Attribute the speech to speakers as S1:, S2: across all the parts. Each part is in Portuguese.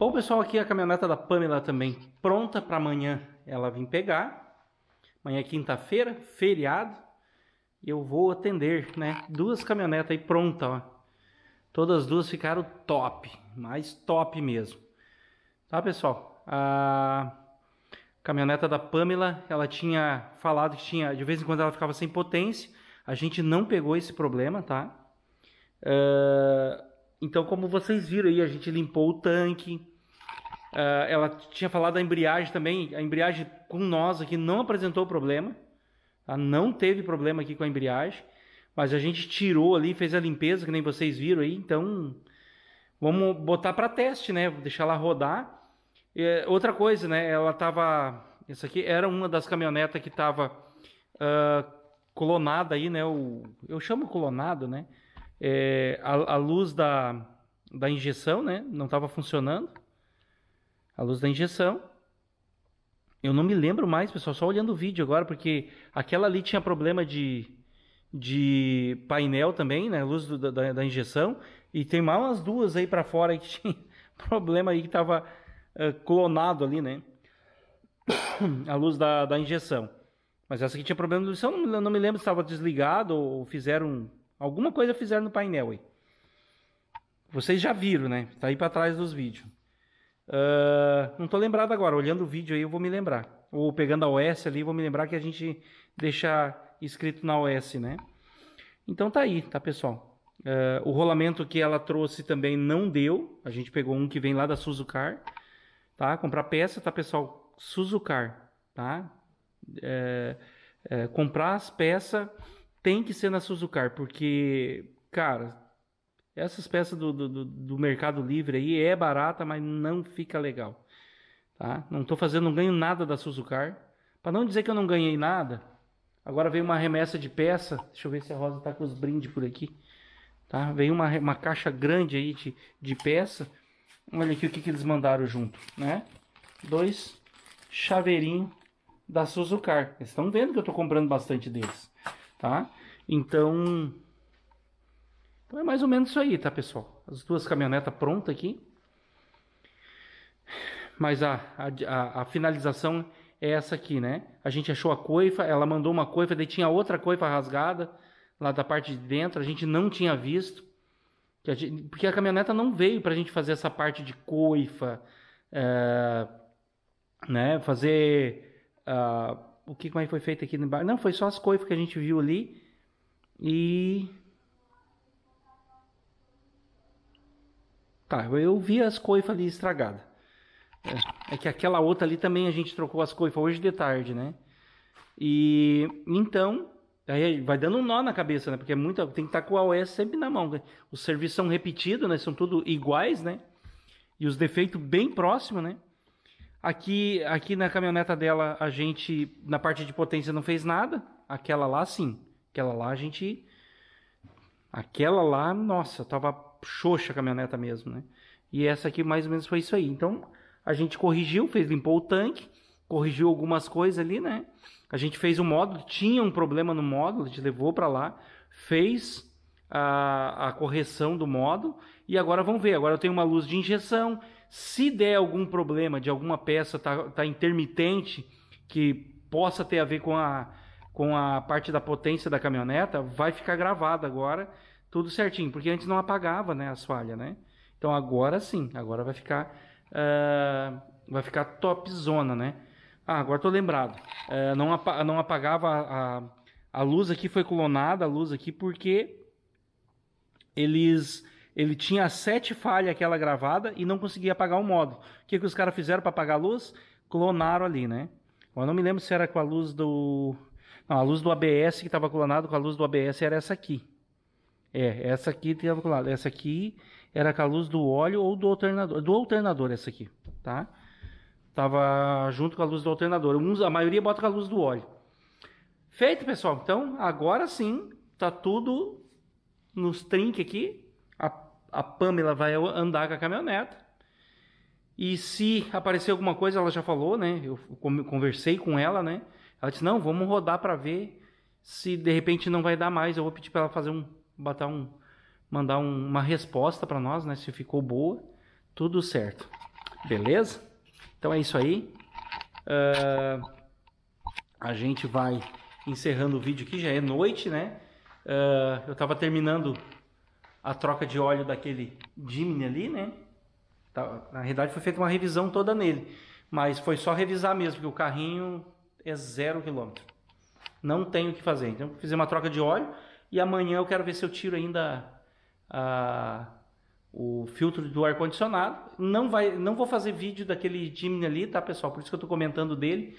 S1: Bom, pessoal, aqui é a caminhoneta da Pamela também pronta para amanhã ela vir pegar. Amanhã é quinta-feira, feriado. E eu vou atender, né? Duas caminhonetas aí prontas, ó. Todas duas ficaram top, mais top mesmo. Tá, pessoal? A caminhoneta da Pamela, ela tinha falado que tinha, de vez em quando ela ficava sem potência. A gente não pegou esse problema, tá? Uh, então, como vocês viram aí, a gente limpou o tanque, Uh, ela tinha falado da embreagem também. A embreagem com nós aqui não apresentou problema. Tá? Não teve problema aqui com a embreagem. Mas a gente tirou ali, fez a limpeza, que nem vocês viram aí. Então, vamos botar para teste, né? deixar ela rodar. E, outra coisa, né? Ela tava. Essa aqui era uma das caminhonetas que tava uh, ah, colonada aí, né? O, eu chamo colonado, né? É, a, a luz da, da injeção, né? Não estava funcionando a luz da injeção. Eu não me lembro mais, pessoal, só olhando o vídeo agora, porque aquela ali tinha problema de, de painel também, né? Luz do, da, da, injeção. E tem mais umas duas aí para fora que tinha problema aí que tava uh, clonado ali, né? a luz da, da injeção. Mas essa aqui tinha problema de injeção, não, não me lembro se estava desligado ou fizeram. Alguma coisa fizeram no painel aí. Vocês já viram, né? Tá aí para trás dos vídeos. Uh, não estou lembrado agora, olhando o vídeo aí eu vou me lembrar. Ou pegando a OS ali, vou me lembrar que a gente deixa escrito na OS, né? Então tá aí, tá pessoal? Uh, o rolamento que ela trouxe também não deu. A gente pegou um que vem lá da Suzucar, tá? Comprar peça, tá pessoal? Suzucar, tá? É, é, comprar as peças tem que ser na Suzucar, porque, cara, essas peças do, do, do Mercado Livre aí é barata, mas não fica legal. Tá? Não estou fazendo, não ganho nada da Suzucar. Para não dizer que eu não ganhei nada, agora veio uma remessa de peça. Deixa eu ver se a Rosa está com os brindes por aqui. Tá? Veio uma, uma caixa grande aí de, de peça. Olha aqui o que, que eles mandaram junto, né? Dois chaveirinho da Suzucar. estão vendo que eu estou comprando bastante deles, tá? Então, então é mais ou menos isso aí, tá, pessoal? As duas caminhonetas prontas aqui. Mas a, a, a, finalização é essa aqui, né? A gente achou a coifa, ela mandou uma coifa, daí tinha outra coifa rasgada lá da parte de dentro, a gente não tinha visto. A gente, porque a caminhoneta não veio para a gente fazer essa parte de coifa, é, né? Fazer. Uh, o que mais é foi feito aqui embaixo? Não, foi só as coifas que a gente viu ali. E Tá, eu vi as coifas ali estragadas. É, é, que aquela outra ali também a gente trocou as coifas hoje de tarde, né? E então, aí vai dando um nó na cabeça, né? Porque é muito tem que estar tá com o OS sempre na mão. Né? Os serviços são repetidos, né? São tudo iguais, né? E os defeitos bem próximos, né? Aqui, aqui na caminhoneta dela, a gente, na parte de potência, não fez nada. Aquela lá, sim. Aquela lá, a gente. Aquela lá, nossa, tava xoxa a caminhoneta mesmo, né? E essa aqui mais ou menos foi isso aí. Então, a gente corrigiu, fez limpou o tanque, corrigiu algumas coisas ali, né? A gente fez o módulo, tinha um problema no módulo, a gente levou para lá, fez a, a correção do módulo e agora vamos ver. Agora eu tenho uma luz de injeção. Se der algum problema de alguma peça tá, tá intermitente que possa ter a ver com a com a parte da potência da caminhoneta, vai ficar gravado agora tudo certinho, porque antes não apagava, né, as falhas, né? Então agora sim, agora vai ficar, uh, vai ficar top zona, né? Ah, agora tô lembrado. Uh, não, ap não apagava a, a, luz aqui foi clonada, a luz aqui porque eles ele tinha sete falhas aquela gravada e não conseguia apagar o modo. O que que os caras fizeram para apagar a luz? Clonaram ali, né? Eu não me lembro se era com a luz do não, a luz do ABS que estava clonado com a luz do ABS era essa aqui, é, essa aqui tem pro lado. Essa aqui era com a luz do óleo ou do alternador. Do alternador, essa aqui, tá? Tava junto com a luz do alternador. Uns, a maioria bota com a luz do óleo. Feito, pessoal. Então, agora sim, tá tudo nos trinques aqui. A, a Pamela vai andar com a caminhoneta. E se aparecer alguma coisa, ela já falou, né? Eu conversei com ela, né? Ela disse: "Não, vamos rodar para ver se de repente não vai dar mais. Eu vou pedir para ela fazer um botar um, mandar um, uma resposta para nós, né? Se ficou boa, tudo certo. Beleza? Então é isso aí. Uh, a gente vai encerrando o vídeo aqui, já é noite, né? Uh, eu estava terminando a troca de óleo daquele Jimny ali, né? Tá, na realidade foi feita uma revisão toda nele. Mas foi só revisar mesmo, porque o carrinho é zero quilômetro. Não tem o que fazer. Então, fiz uma troca de óleo e amanhã eu quero ver se eu tiro ainda a, o filtro do ar condicionado. Não vai, não vou fazer vídeo daquele Jimny ali, tá, pessoal? Por isso que eu estou comentando dele,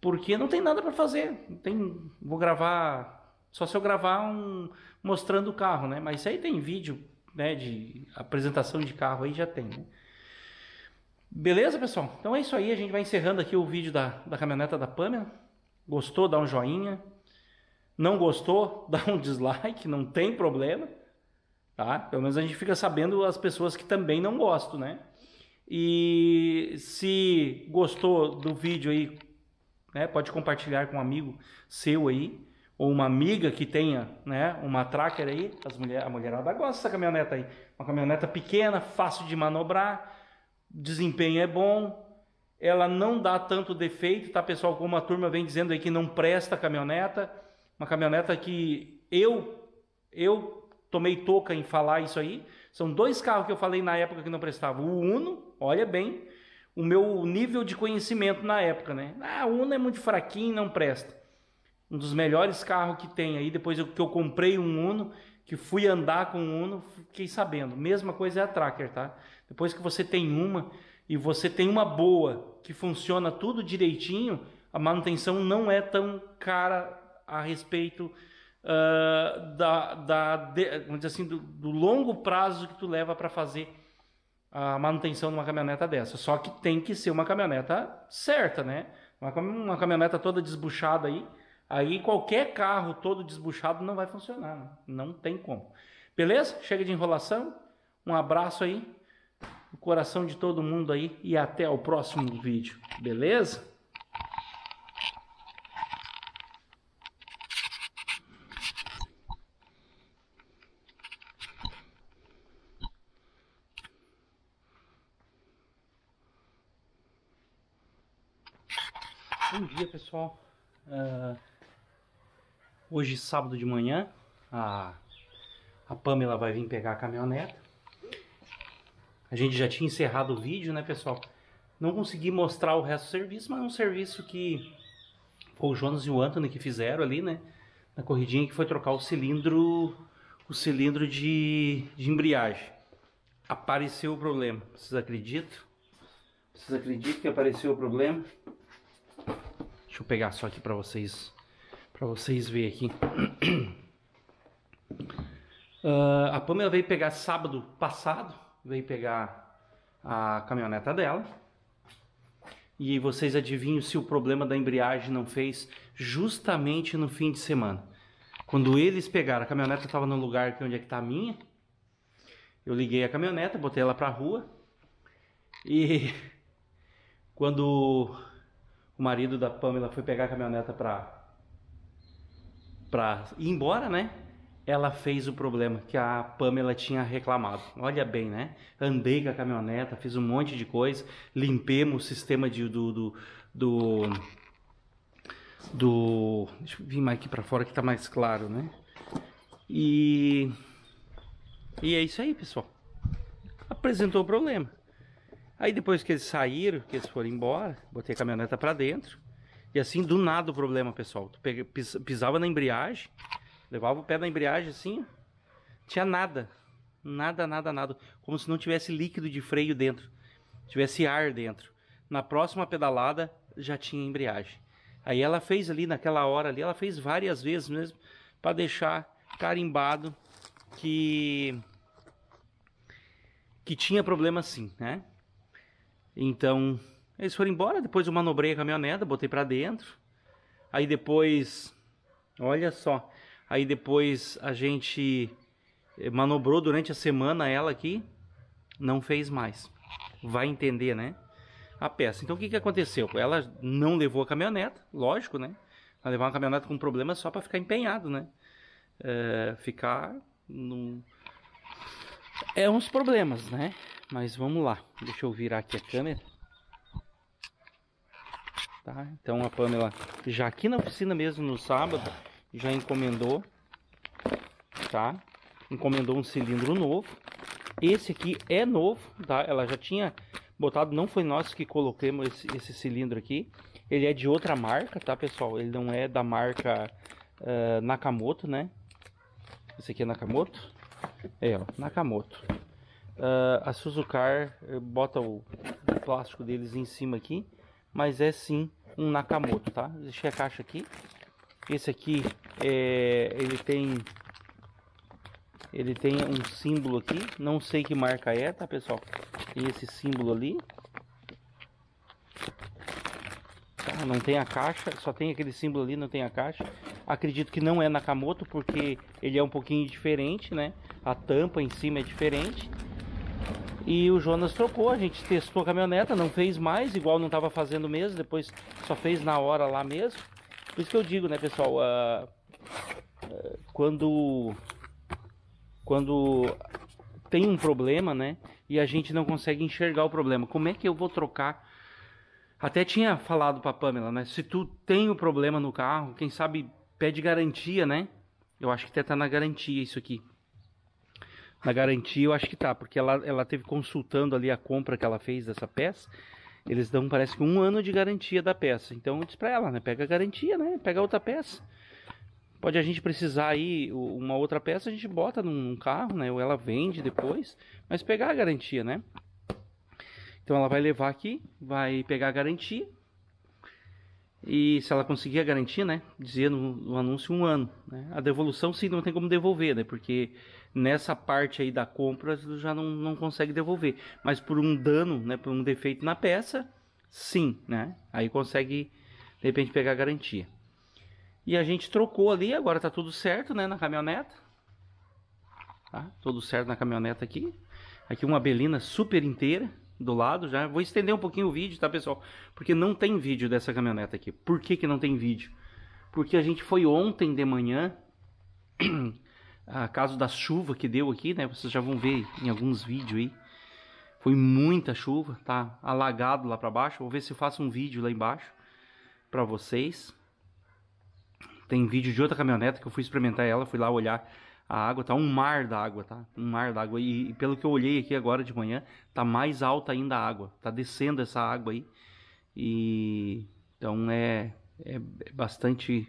S1: porque não tem nada para fazer. Não tem, vou gravar só se eu gravar um mostrando o carro, né? Mas isso aí tem vídeo, né, de apresentação de carro aí já tem, né? Beleza, pessoal? Então é isso aí, a gente vai encerrando aqui o vídeo da, da caminhoneta da Pamela. Gostou? Dá um joinha. Não gostou? Dá um dislike, não tem problema. Tá? Pelo menos a gente fica sabendo as pessoas que também não gostam, né? E se gostou do vídeo aí, né, pode compartilhar com um amigo seu aí, ou uma amiga que tenha né, uma tracker aí. As mulher, a mulherada gosta dessa caminhoneta aí. Uma caminhoneta pequena, fácil de manobrar, desempenho é bom, ela não dá tanto defeito, tá pessoal? Como a turma vem dizendo aí que não presta a caminhoneta. Uma caminhoneta que eu eu tomei toca em falar isso aí. São dois carros que eu falei na época que não prestava. O Uno, olha bem, o meu nível de conhecimento na época, né? Ah, o Uno é muito fraquinho, não presta. Um dos melhores carros que tem aí, depois que eu comprei um Uno, que fui andar com um Uno, fiquei sabendo. Mesma coisa é a Tracker, tá? Depois que você tem uma e você tem uma boa, que funciona tudo direitinho, a manutenção não é tão cara a respeito uh, da, da de, vamos dizer assim, do, do, longo prazo que tu leva para fazer a manutenção de uma caminhoneta dessa. Só que tem que ser uma caminhoneta certa, né? Uma, uma caminhoneta toda desbuchada aí, aí qualquer carro todo desbuchado não vai funcionar, né? não tem como. Beleza? Chega de enrolação. Um abraço aí, o coração de todo mundo aí e até o próximo vídeo. Beleza? pessoal. Uh, hoje, sábado de manhã, a, a Pamela vai vir pegar a caminhoneta. A gente já tinha encerrado o vídeo, né, pessoal? Não consegui mostrar o resto do serviço, mas é um serviço que foi o Jonas e o Anthony que fizeram ali, né? Na corridinha que foi trocar o cilindro, o cilindro de, de embreagem. Apareceu o problema, vocês acreditam? Vocês acreditam que apareceu o problema? Deixa eu pegar só aqui para vocês para vocês verem aqui. Uh, a Pamela veio pegar sábado passado, veio pegar a caminhoneta dela. E vocês adivinham se o problema da embreagem não fez justamente no fim de semana. Quando eles pegaram, a caminhoneta estava no lugar que onde é que tá a minha. Eu liguei a caminhoneta, botei ela pra rua. E quando o marido da Pamela foi pegar a caminhoneta para para ir embora, né? Ela fez o problema que a Pamela tinha reclamado. Olha bem, né? Andei com a caminhoneta, fiz um monte de coisa, limpemos o sistema de, do, do, do, do. Deixa eu vir mais aqui para fora que tá mais claro, né? E. E é isso aí, pessoal. Apresentou o problema. Aí depois que eles saíram, que eles foram embora, botei a caminhoneta para dentro. E assim, do nada o problema, pessoal. Tu pega, pisava na embreagem, levava o pé na embreagem assim, tinha nada. Nada, nada, nada. Como se não tivesse líquido de freio dentro. Tivesse ar dentro. Na próxima pedalada já tinha embreagem. Aí ela fez ali naquela hora ali, ela fez várias vezes mesmo para deixar carimbado que que tinha problema sim, né? Então, eles foram embora, depois eu manobrei a caminhoneta, botei para dentro. Aí depois, olha só, aí depois a gente eh, manobrou durante a semana ela aqui, não fez mais. Vai entender, né? A peça. Então o que, que aconteceu? Ela não levou a caminhoneta, lógico, né? Ela levou uma caminhoneta com problema só para ficar empenhado, né? É, ficar num... É uns problemas, né? Mas vamos lá. Deixa eu virar aqui a câmera. Tá? Então a Pamela já aqui na oficina mesmo no sábado já encomendou, tá? Encomendou um cilindro novo. Esse aqui é novo, tá? Ela já tinha botado, não foi nós que colocamos esse, esse cilindro aqui. Ele é de outra marca, tá, pessoal? Ele não é da marca uh, Nakamoto, né? Esse aqui é Nakamoto. É, ó, Nakamoto. Uh, a Suzucar eh, bota o plástico deles em cima aqui, mas é sim um Nakamoto, tá? Deixei a caixa aqui. Esse aqui é, ele tem ele tem um símbolo aqui, não sei que marca é, tá pessoal? Tem esse símbolo ali, tá? Não tem a caixa, só tem aquele símbolo ali, não tem a caixa. Acredito que não é Nakamoto porque ele é um pouquinho diferente, né? A tampa em cima é diferente. E o Jonas trocou, a gente testou a caminhoneta, não fez mais, igual não estava fazendo mesmo, depois só fez na hora lá mesmo. Por isso que eu digo, né, pessoal, uh, quando quando tem um problema, né, e a gente não consegue enxergar o problema, como é que eu vou trocar? Até tinha falado para Pamela, né, se tu tem o um problema no carro, quem sabe pede garantia, né? Eu acho que até tá na garantia isso aqui na garantia, eu acho que tá, porque ela, ela teve consultando ali a compra que ela fez dessa peça. Eles dão, parece que um ano de garantia da peça. Então eu disse pra ela, né? Pega a garantia, né? Pega outra peça. Pode a gente precisar aí uma outra peça, a gente bota num, num carro, né? Ou ela vende depois, mas pegar a garantia, né? Então ela vai levar aqui, vai pegar a garantia. E se ela conseguir a garantia, né? Dizia no, no anúncio um ano. Né? A devolução sim não tem como devolver, né? Porque nessa parte aí da compra já não, não consegue devolver. Mas por um dano, né, por um defeito na peça, sim, né? Aí consegue de repente pegar a garantia. E a gente trocou ali, agora tá tudo certo, né, na caminhoneta. Tá? Tudo certo na caminhoneta aqui. Aqui uma belina super inteira do lado já. Vou estender um pouquinho o vídeo, tá, pessoal? Porque não tem vídeo dessa caminhoneta aqui. Por que que não tem vídeo? Porque a gente foi ontem de manhã a caso da chuva que deu aqui, né? Vocês já vão ver em alguns vídeos aí. Foi muita chuva, tá alagado lá para baixo. Vou ver se eu faço um vídeo lá embaixo para vocês. Tem vídeo de outra caminhonete que eu fui experimentar ela, fui lá olhar a água, tá um mar d'água, tá? Um mar d'água. E, e, pelo que eu olhei aqui agora de manhã, tá mais alta ainda a água. Tá descendo essa água aí. E então é, é, é bastante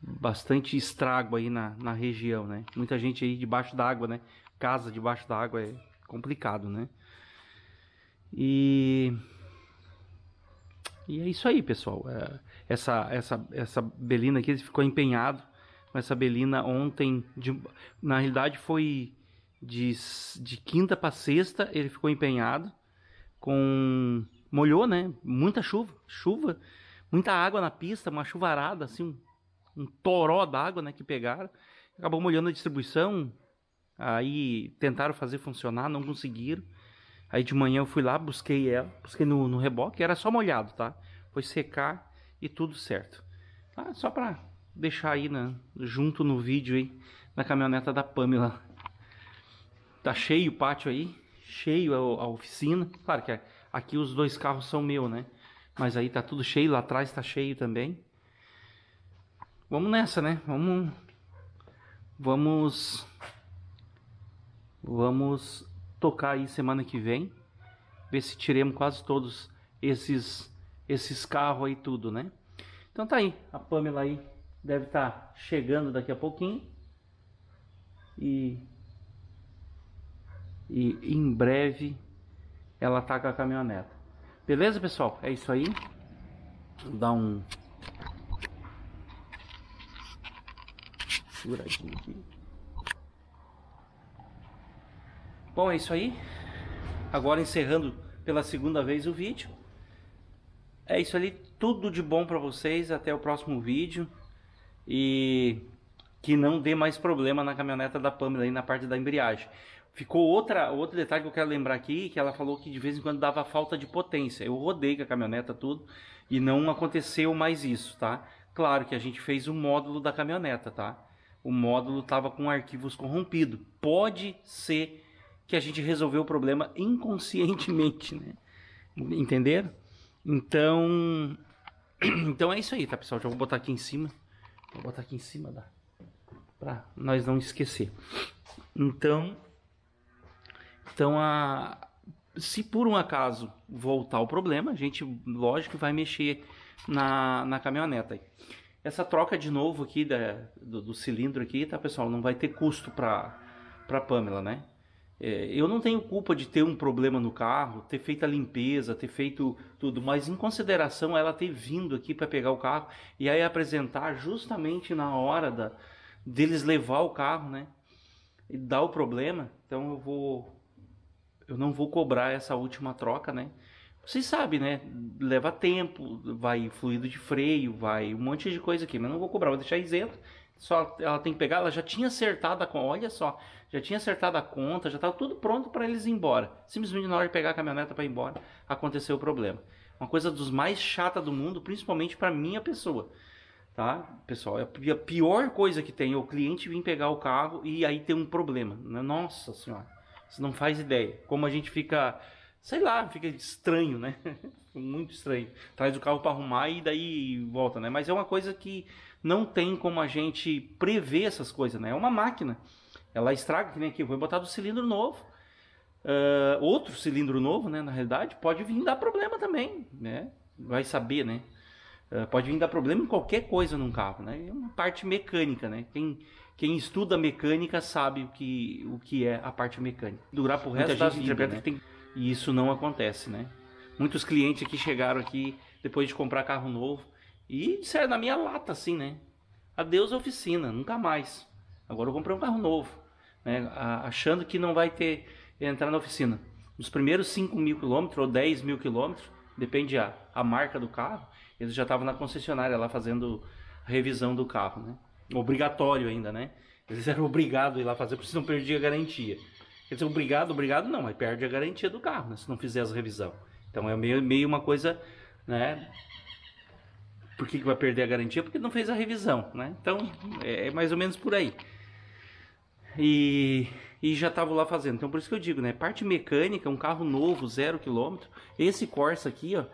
S1: bastante estrago aí na, na região, né? Muita gente aí debaixo d'água, né? Casa debaixo d'água é complicado, né? E e é isso aí, pessoal. É, essa essa essa Belina aqui ele ficou empenhado com essa Belina ontem de, na realidade foi de, de quinta para sexta, ele ficou empenhado com molhou, né? Muita chuva, chuva, muita água na pista, uma chuvarada assim, um toró d'água, né, que pegaram, acabou molhando a distribuição, aí tentaram fazer funcionar, não conseguiram. Aí de manhã eu fui lá, busquei ela, busquei no, no reboque, era só molhado, tá? Foi secar e tudo certo. Ah, só pra deixar aí na, né, junto no vídeo aí, na caminhoneta da Pamela. Tá cheio o pátio aí, cheio a, a oficina. Claro que aqui os dois carros são meu, né? Mas aí tá tudo cheio, lá atrás tá cheio também. Vamos nessa, né? Vamos. Vamos. Vamos tocar aí semana que vem. Ver se tiremos quase todos esses esses carros aí tudo, né? Então tá aí, a Pamela aí deve estar tá chegando daqui a pouquinho. E e em breve ela tá com a caminhoneta. Beleza, pessoal? É isso aí. Dá um seguradinho aqui. Bom, é isso aí. Agora encerrando pela segunda vez o vídeo. É isso ali, tudo de bom para vocês, até o próximo vídeo. E que não dê mais problema na caminhoneta da Pamela aí na parte da embreagem. Ficou outra, outro detalhe que eu quero lembrar aqui, que ela falou que de vez em quando dava falta de potência. Eu rodei com a caminhoneta tudo e não aconteceu mais isso, tá? Claro que a gente fez o módulo da caminhoneta, tá? o módulo estava com arquivos corrompido. Pode ser que a gente resolveu o problema inconscientemente, né? Entenderam? Então, então é isso aí, tá, pessoal? Já vou botar aqui em cima. Vou botar aqui em cima da para nós não esquecer. Então, então a se por um acaso voltar o problema, a gente lógico vai mexer na na caminhoneta aí. Essa troca de novo aqui da, do, do cilindro aqui, tá pessoal, não vai ter custo para para Pamela, né? É, eu não tenho culpa de ter um problema no carro, ter feito a limpeza, ter feito tudo, mas em consideração ela ter vindo aqui para pegar o carro e aí apresentar justamente na hora da, deles levar o carro, né? E dar o problema, então eu vou eu não vou cobrar essa última troca, né? Vocês sabem, né? Leva tempo, vai fluido de freio, vai um monte de coisa aqui, mas não vou cobrar, vou deixar isento. Só ela tem que pegar, ela já tinha acertado a conta, olha só, já tinha acertado a conta, já estava tudo pronto para eles ir embora. Simplesmente na hora de pegar a caminhoneta para ir embora, aconteceu o problema. Uma coisa dos mais chata do mundo, principalmente para minha pessoa tá? Pessoal, é a pior coisa que tem é o cliente vir pegar o carro e aí ter um problema. Nossa senhora, você não faz ideia. Como a gente fica sei lá, fica estranho, né? Muito estranho. Traz o carro para arrumar e daí volta, né? Mas é uma coisa que não tem como a gente prever essas coisas, né? É uma máquina. Ela estraga, que nem aqui, vou botar do cilindro novo. Uh, outro cilindro novo, né? Na realidade, pode vir dar problema também, né? Vai saber, né? Uh, pode vir dar problema em qualquer coisa num carro, né? É uma parte mecânica, né? Quem, quem estuda mecânica sabe o que, o que é a parte mecânica. Durar pro resto Muita da gente vida, né? que tem e isso não acontece, né? Muitos clientes que chegaram aqui depois de comprar carro novo e disseram na minha lata assim, né? Adeus oficina, nunca mais. Agora eu comprei um carro novo, né? Achando que não vai ter entrar na oficina. Nos primeiros 5 mil quilômetros ou 10 mil quilômetros, depende a, a marca do carro, eles já estavam na concessionária lá fazendo revisão do carro, né? Obrigatório ainda, né? Eles eram obrigados a ir lá fazer, porque senão perdia a garantia. Quer dizer, obrigado, obrigado não, mas perde a garantia do carro, né, se não fizer as revisão. Então é meio, meio uma coisa, né? Por que, que vai perder a garantia? Porque não fez a revisão, né? Então é, é mais ou menos por aí. E, e já estava lá fazendo. Então por isso que eu digo, né? Parte mecânica, um carro novo, zero quilômetro. Esse Corsa aqui, ó.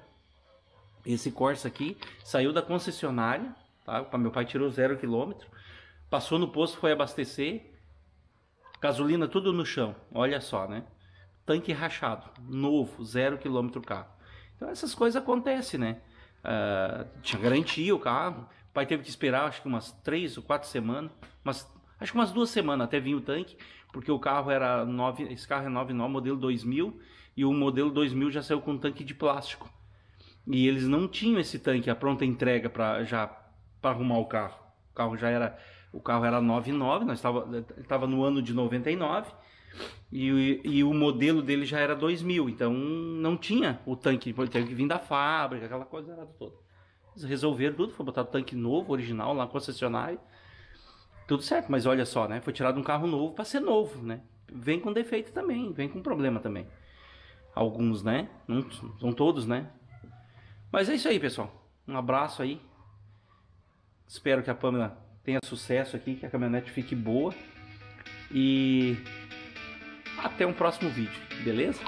S1: Esse Corsa aqui saiu da concessionária, tá? Meu pai tirou zero quilômetro. Passou no posto, foi abastecer Gasolina tudo no chão, olha só, né? Tanque rachado, novo, zero quilômetro carro. Então essas coisas acontecem, né? Uh, tinha garantia o carro, o pai teve que esperar acho que umas três ou quatro semanas, mas acho que umas duas semanas até vir o tanque, porque o carro era 9, esse carro é 99, modelo 2000, e o modelo 2000 já saiu com tanque de plástico. E eles não tinham esse tanque a pronta entrega para já para arrumar o carro. O carro já era o carro era 99, nós estava estava no ano de 99 e, e o modelo dele já era 2000, então não tinha o tanque, ele teve que vir da fábrica, aquela coisa era toda. Eles resolveram tudo, foi botar o tanque novo, original lá na concessionária. Tudo certo, mas olha só, né? Foi tirado um carro novo para ser novo, né? Vem com defeito também, vem com problema também. Alguns, né? Não são todos, né? Mas é isso aí, pessoal. Um abraço aí. Espero que a Pamela tenha sucesso aqui, que a caminhonete fique boa. E até um próximo vídeo, beleza?